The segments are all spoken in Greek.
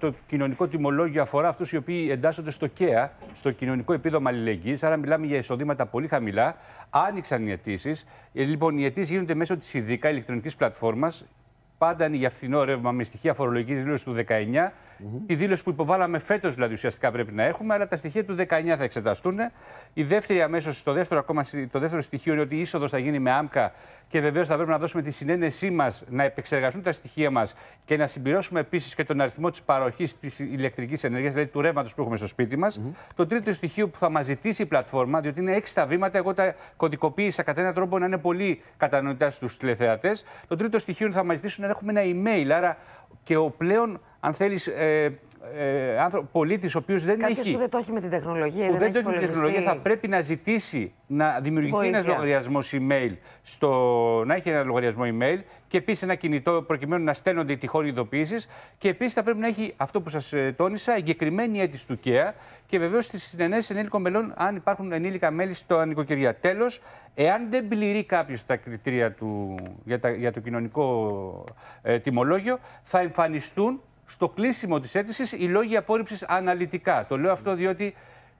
το κοινωνικό τιμολόγιο αφορά αυτούς οι οποίοι εντάσσονται στο ΚΕΑ, στο κοινωνικό επίδομα αλληλεγγύης. Άρα, μιλάμε για εισοδήματα πολύ χαμηλά. Άνοιξαν οι αιτήσεις. Ε, λοιπόν, οι αιτήσεις γίνονται μέσω της ειδικά ηλεκτρονικής πλατφόρμας πάντα είναι για φθηνό ρεύμα με στοιχεία φορολογικής δήλωσης του 19. Mm-hmm. Τη δήλωση που υποβάλαμε φέτος, δηλαδή ουσιαστικά πρέπει να έχουμε, αλλά τα στοιχεία του 19 θα εξεταστούν. Η δεύτερη αμέσως, το δεύτερο, ακόμα, το δεύτερο στοιχείο είναι ότι η είσοδος θα γίνει με άμκα και βεβαίως θα πρέπει να δώσουμε τη συνένεσή μας να επεξεργαστούν τα στοιχεία μας και να συμπληρώσουμε επίσης και τον αριθμό της παροχής της ηλεκτρικής ενέργειας, δηλαδή του ρεύματος που έχουμε στο σπίτι μας. Mm-hmm. Το τρίτο στοιχείο που θα μας ζητήσει η πλατφόρμα, διότι είναι έξι τα βήματα, εγώ τα κωδικοποίησα κατά έναν τρόπο να είναι πολύ κατανοητά στους τηλεθεατές. Το τρίτο στοιχείο είναι θα μας ζητήσουν έχουμε ένα email. Άρα και ο πλέον, αν θέλεις, ε, ε, πολίτης, ο οποίος δεν Κάποιος έχει. που δεν το έχει με την τεχνολογία, που δεν, δεν το έχει με την τεχνολογία, θα πρέπει να ζητήσει να δημιουργηθεί ένας λογαριασμός email, στο... να έχει ένα λογαριασμό email και επίσης ένα κινητό προκειμένου να στέλνονται οι τυχόν ειδοποιήσεις. Και επίσης θα πρέπει να έχει αυτό που σας ε, τόνισα, εγκεκριμένη αίτηση του ΚΕΑ και βεβαίως τι συνενέσει ενήλικων μελών, αν υπάρχουν ενήλικα μέλη στο νοικοκυριά. Τέλος, εάν δεν πληρεί κάποιος τα κριτήρια του, για, τα... για το κοινωνικό ε, τιμολόγιο, θα εμφανιστούν στο κλείσιμο της αίτησης οι λόγοι απόρριψης αναλυτικά. Το λέω αυτό διότι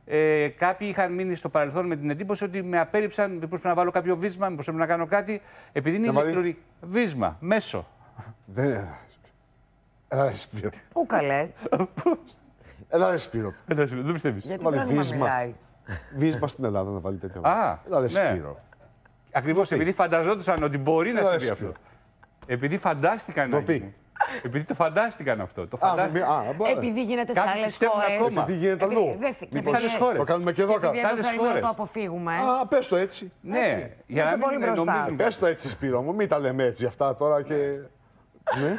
ε, κάποιοι είχαν μείνει στο παρελθόν με την εντύπωση ότι με απέρριψαν. Μήπως πρέπει να βάλω κάποιο βίσμα, μήπως πρέπει να κάνω κάτι. Επειδή είναι ηλεκτρονικό. Βίσμα, μέσο. Δεν. Έλα, ρε Πού καλέ. Έλα, ένα Δεν πιστεύεις. Γιατί βάλει βίσμα. Βίσμα στην Ελλάδα να βάλει τέτοια. Α, Έλα, ρεσπίρο. Ναι. Ακριβώ επειδή φανταζόντουσαν ότι μπορεί να συμβεί αυτό. Επειδή φαντάστηκαν επειδή το φαντάστηκαν αυτό. Το φαντάστηκαν. Επειδή γίνεται σε άλλε χώρε. Επειδή γίνεται αλλού. Το κάνουμε και εδώ κάπου. Δεν να το αποφύγουμε. Ε. Α, πες το έτσι. Ναι, για να μην νομίζουμε. Πες το έτσι, Σπύρο μου, μην τα λέμε έτσι αυτά τώρα και. Ναι. ναι.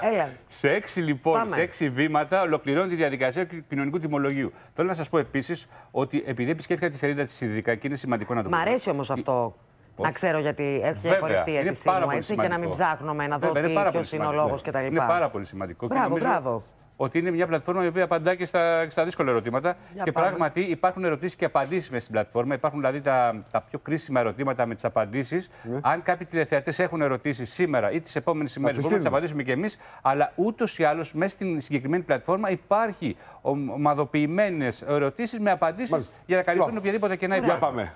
Έλα. Σε έξι λοιπόν, Πάμε. σε έξι βήματα ολοκληρώνει τη διαδικασία του κοινωνικού τιμολογίου. Θέλω να σας πω επίσης ότι επειδή επισκέφθηκα τη σελίδα της Ειδικά και είναι σημαντικό να το πω. Μ' αρέσει όμως αυτό. Να ξέρω γιατί έχει απορριφθεί η αίτησή μου έτσι και να μην ψάχνουμε να δω τι, ποιο είναι ο λόγο κτλ. Είναι πάρα πολύ σημαντικό. Μπράβο, και μπράβο. Ότι είναι μια πλατφόρμα η οποία απαντά και στα, στα δύσκολα ερωτήματα. Για και πάμε. πράγματι υπάρχουν ερωτήσεις και απαντήσεις μέσα στην πλατφόρμα. Υπάρχουν δηλαδή τα, τα πιο κρίσιμα ερωτήματα με τις απαντήσεις. Ναι. Αν κάποιοι τηλεθεατές έχουν ερωτήσεις σήμερα ή τις επόμενες ημέρες, μπορούμε να τις απαντήσουμε κι εμείς. Αλλά ούτως ή άλλως μέσα στην συγκεκριμένη πλατφόρμα υπάρχει ομαδοποιημένες ερωτήσεις με απαντήσεις για να καλυφθούν οποιαδήποτε κενά υπάρχει.